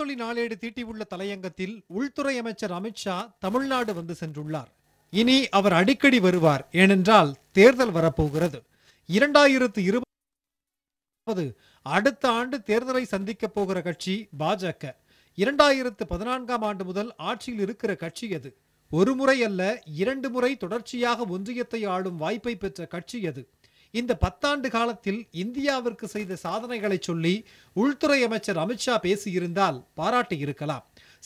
முரசொலி நாளேடு தீட்டியுள்ள தலையங்கத்தில் உள்துறை அமைச்சர் அமித்ஷா தமிழ்நாடு வந்து சென்றுள்ளார் இனி அவர் அடிக்கடி வருவார் ஏனென்றால் தேர்தல் வரப்போகிறது இரண்டாயிரத்து இருபது அடுத்த ஆண்டு தேர்தலை சந்திக்க போகிற கட்சி பாஜக இரண்டாயிரத்து பதினான்காம் ஆண்டு முதல் ஆட்சியில் இருக்கிற கட்சி அது ஒரு முறை அல்ல இரண்டு முறை தொடர்ச்சியாக ஒன்றியத்தை ஆளும் வாய்ப்பை பெற்ற கட்சி அது இந்த பத்தாண்டு காலத்தில் இந்தியாவிற்கு செய்த சாதனைகளை சொல்லி உள்துறை அமைச்சர் அமித்ஷா பேசியிருந்தால் பாராட்டி இருக்கலாம்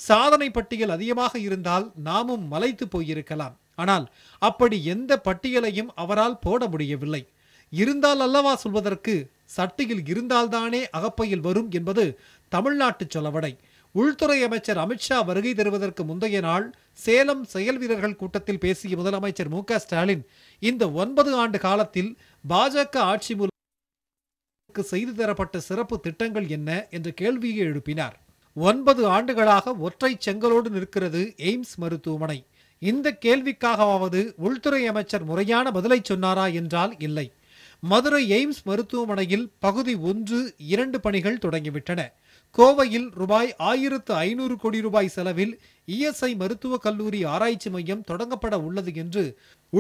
சாதனை பட்டியல் அதிகமாக இருந்தால் நாமும் மலைத்து போயிருக்கலாம் ஆனால் அப்படி எந்த பட்டியலையும் அவரால் போட முடியவில்லை இருந்தால் அல்லவா சொல்வதற்கு சட்டியில் இருந்தால்தானே அகப்பையில் வரும் என்பது தமிழ்நாட்டு சொலவடை உள்துறை அமைச்சர் அமித்ஷா வருகை தருவதற்கு முந்தைய நாள் சேலம் செயல் வீரர்கள் கூட்டத்தில் பேசிய முதலமைச்சர் மு ஸ்டாலின் இந்த ஒன்பது ஆண்டு காலத்தில் பாஜக ஆட்சி மூலம் செய்து தரப்பட்ட சிறப்பு திட்டங்கள் என்ன என்ற கேள்வியை எழுப்பினார் ஒன்பது ஆண்டுகளாக ஒற்றை செங்கலோடு நிற்கிறது எய்ம்ஸ் மருத்துவமனை இந்த கேள்விக்காகவாவது உள்துறை அமைச்சர் முறையான பதிலை சொன்னாரா என்றால் இல்லை மதுரை எய்ம்ஸ் மருத்துவமனையில் பகுதி ஒன்று இரண்டு பணிகள் தொடங்கிவிட்டன கோவையில் ரூபாய் ஆயிரத்து ஐநூறு கோடி ரூபாய் செலவில் இஎஸ்ஐ மருத்துவக் கல்லூரி ஆராய்ச்சி மையம் தொடங்கப்பட உள்ளது என்று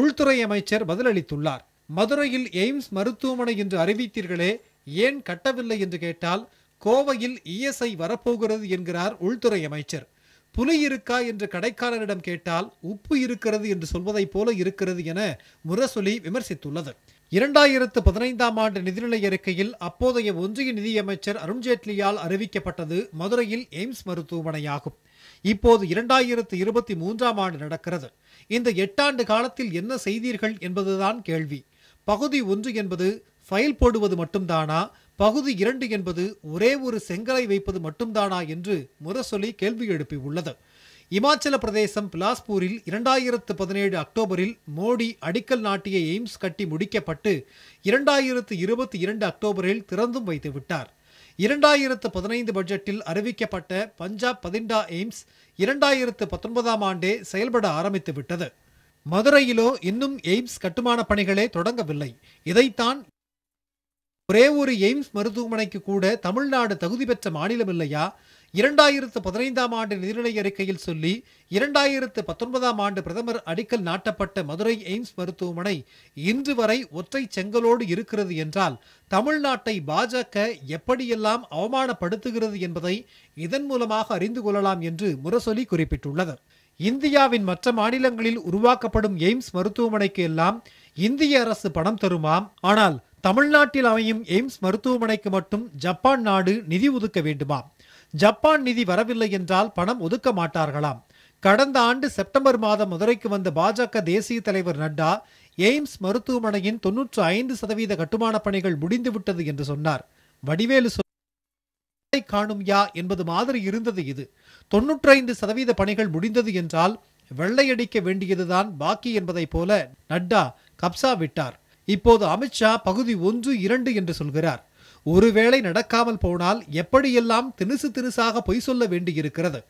உள்துறை அமைச்சர் பதிலளித்துள்ளார் மதுரையில் எய்ம்ஸ் மருத்துவமனை என்று அறிவித்தீர்களே ஏன் கட்டவில்லை என்று கேட்டால் கோவையில் இஎஸ்ஐ வரப்போகிறது என்கிறார் உள்துறை அமைச்சர் புலி இருக்கா என்று கடைக்காரரிடம் கேட்டால் உப்பு இருக்கிறது என்று சொல்வதைப் போல இருக்கிறது என முரசொலி விமர்சித்துள்ளது இரண்டாயிரத்து பதினைந்தாம் ஆண்டு நிதிநிலை அறிக்கையில் அப்போதைய ஒன்றிய நிதியமைச்சர் அருண்ஜேட்லியால் அறிவிக்கப்பட்டது மதுரையில் எய்ம்ஸ் மருத்துவமனையாகும் இப்போது இரண்டாயிரத்து இருபத்தி மூன்றாம் ஆண்டு நடக்கிறது இந்த எட்டாண்டு காலத்தில் என்ன செய்தீர்கள் என்பதுதான் கேள்வி பகுதி ஒன்று என்பது ஃபைல் போடுவது மட்டும்தானா பகுதி இரண்டு என்பது ஒரே ஒரு செங்கலை வைப்பது மட்டும்தானா என்று முரசொலி கேள்வி எழுப்பியுள்ளது இமாச்சல பிரதேசம் பிலாஸ்பூரில் இரண்டாயிரத்து பதினேழு அக்டோபரில் மோடி அடிக்கல் நாட்டிய எய்ம்ஸ் கட்டி முடிக்கப்பட்டு இரண்டாயிரத்து இருபத்தி இரண்டு அக்டோபரில் திறந்தும் வைத்துவிட்டார் இரண்டாயிரத்து பதினைந்து பட்ஜெட்டில் அறிவிக்கப்பட்ட பஞ்சாப் பதிண்டா எய்ம்ஸ் இரண்டாயிரத்து பத்தொன்பதாம் ஆண்டே செயல்பட ஆரம்பித்துவிட்டது மதுரையிலோ இன்னும் எய்ம்ஸ் கட்டுமான பணிகளே தொடங்கவில்லை இதைத்தான் ஒரே ஒரு எய்ம்ஸ் மருத்துவமனைக்கு கூட தமிழ்நாடு தகுதி பெற்ற மாநிலம் இல்லையா இரண்டாயிரத்து பதினைந்தாம் ஆண்டு நிதிநிலை அறிக்கையில் சொல்லி இரண்டாயிரத்து பத்தொன்பதாம் ஆண்டு பிரதமர் அடிக்கல் நாட்டப்பட்ட மதுரை எய்ம்ஸ் மருத்துவமனை இன்று வரை ஒற்றை செங்கலோடு இருக்கிறது என்றால் தமிழ்நாட்டை பாஜக எப்படியெல்லாம் அவமானப்படுத்துகிறது என்பதை இதன் மூலமாக அறிந்து கொள்ளலாம் என்று முரசொலி குறிப்பிட்டுள்ளது இந்தியாவின் மற்ற மாநிலங்களில் உருவாக்கப்படும் எய்ம்ஸ் மருத்துவமனைக்கு எல்லாம் இந்திய அரசு பணம் தருமாம் ஆனால் தமிழ்நாட்டில் அமையும் எய்ம்ஸ் மருத்துவமனைக்கு மட்டும் ஜப்பான் நாடு நிதி ஒதுக்க வேண்டுமாம் ஜப்பான் நிதி வரவில்லை என்றால் பணம் ஒதுக்க மாட்டார்களாம் கடந்த ஆண்டு செப்டம்பர் மாதம் மதுரைக்கு வந்த பாஜக தேசிய தலைவர் நட்டா எய்ம்ஸ் மருத்துவமனையின் தொன்னூற்று ஐந்து சதவீத கட்டுமான பணிகள் முடிந்துவிட்டது என்று சொன்னார் வடிவேலு காணும் யா என்பது மாதிரி இருந்தது இது ஐந்து சதவீத பணிகள் முடிந்தது என்றால் வெள்ளையடிக்க வேண்டியதுதான் பாக்கி என்பதைப் போல நட்டா கப்சா விட்டார் இப்போது அமித்ஷா பகுதி ஒன்று இரண்டு என்று சொல்கிறார் ஒருவேளை நடக்காமல் போனால் எப்படியெல்லாம் தினுசு தினுசாக பொய் சொல்ல வேண்டியிருக்கிறது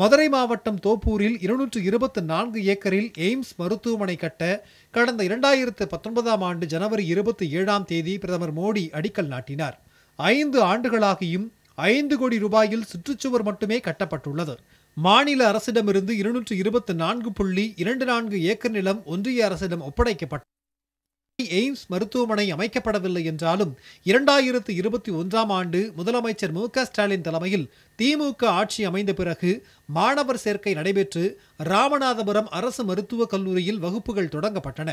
மதுரை மாவட்டம் தோப்பூரில் இருநூற்று இருபத்தி நான்கு ஏக்கரில் எய்ம்ஸ் மருத்துவமனை கட்ட கடந்த இரண்டாயிரத்து பத்தொன்பதாம் ஆண்டு ஜனவரி இருபத்தி ஏழாம் தேதி பிரதமர் மோடி அடிக்கல் நாட்டினார் ஐந்து ஆண்டுகளாகியும் ஐந்து கோடி ரூபாயில் சுற்றுச்சுவர் மட்டுமே கட்டப்பட்டுள்ளது மாநில அரசிடமிருந்து இருநூற்று இருபத்தி நான்கு புள்ளி இரண்டு நான்கு ஏக்கர் நிலம் ஒன்றிய அரசிடம் ஒப்படைக்கப்பட்டது எய்ம்ஸ் மருத்துவமனை அமைக்கப்படவில்லை என்றாலும் இரண்டாயிரத்து இருபத்தி ஒன்றாம் ஆண்டு முதலமைச்சர் மு ஸ்டாலின் தலைமையில் திமுக ஆட்சி அமைந்த பிறகு மாணவர் சேர்க்கை நடைபெற்று ராமநாதபுரம் அரசு மருத்துவக் கல்லூரியில் வகுப்புகள் தொடங்கப்பட்டன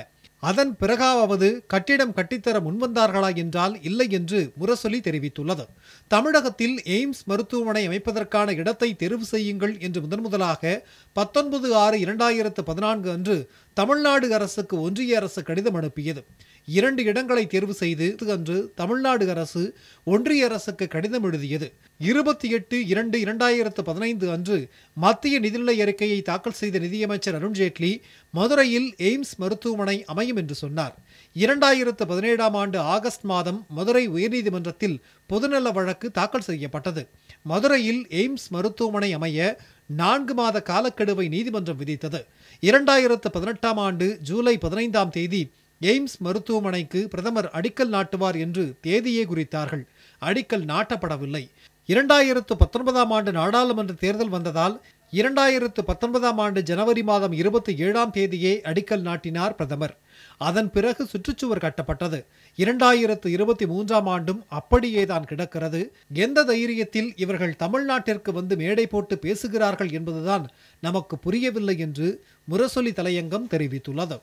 அதன் பிறகாவது கட்டிடம் கட்டித்தர முன்வந்தார்களா என்றால் இல்லை என்று முரசொலி தெரிவித்துள்ளது தமிழகத்தில் எய்ம்ஸ் மருத்துவமனை அமைப்பதற்கான இடத்தை தெரிவு செய்யுங்கள் என்று முதன் முதலாக பத்தொன்பது ஆறு இரண்டாயிரத்து பதினான்கு அன்று தமிழ்நாடு அரசுக்கு ஒன்றிய அரசு கடிதம் அனுப்பியது இரண்டு இடங்களை தேர்வு செய்து அன்று தமிழ்நாடு அரசு ஒன்றிய அரசுக்கு கடிதம் எழுதியது இருபத்தி எட்டு இரண்டு இரண்டாயிரத்து பதினைந்து அன்று மத்திய நிதிநிலை அறிக்கையை தாக்கல் செய்த நிதியமைச்சர் அருண்ஜேட்லி மதுரையில் எய்ம்ஸ் மருத்துவமனை அமையும் என்று சொன்னார் இரண்டாயிரத்து பதினேழாம் ஆண்டு ஆகஸ்ட் மாதம் மதுரை உயர்நீதிமன்றத்தில் பொதுநல வழக்கு தாக்கல் செய்யப்பட்டது மதுரையில் எய்ம்ஸ் மருத்துவமனை அமைய நான்கு மாத காலக்கெடுவை நீதிமன்றம் விதித்தது இரண்டாயிரத்து பதினெட்டாம் ஆண்டு ஜூலை பதினைந்தாம் தேதி எய்ம்ஸ் மருத்துவமனைக்கு பிரதமர் அடிக்கல் நாட்டுவார் என்று தேதியே குறித்தார்கள் அடிக்கல் நாட்டப்படவில்லை இரண்டாயிரத்து பத்தொன்பதாம் ஆண்டு நாடாளுமன்ற தேர்தல் வந்ததால் இரண்டாயிரத்து பத்தொன்பதாம் ஆண்டு ஜனவரி மாதம் இருபத்தி ஏழாம் தேதியே அடிக்கல் நாட்டினார் பிரதமர் அதன் பிறகு சுற்றுச்சுவர் கட்டப்பட்டது இரண்டாயிரத்து இருபத்தி மூன்றாம் ஆண்டும் அப்படியேதான் கிடக்கிறது எந்த தைரியத்தில் இவர்கள் தமிழ்நாட்டிற்கு வந்து மேடை போட்டு பேசுகிறார்கள் என்பதுதான் நமக்கு புரியவில்லை என்று முரசொலி தலையங்கம் தெரிவித்துள்ளது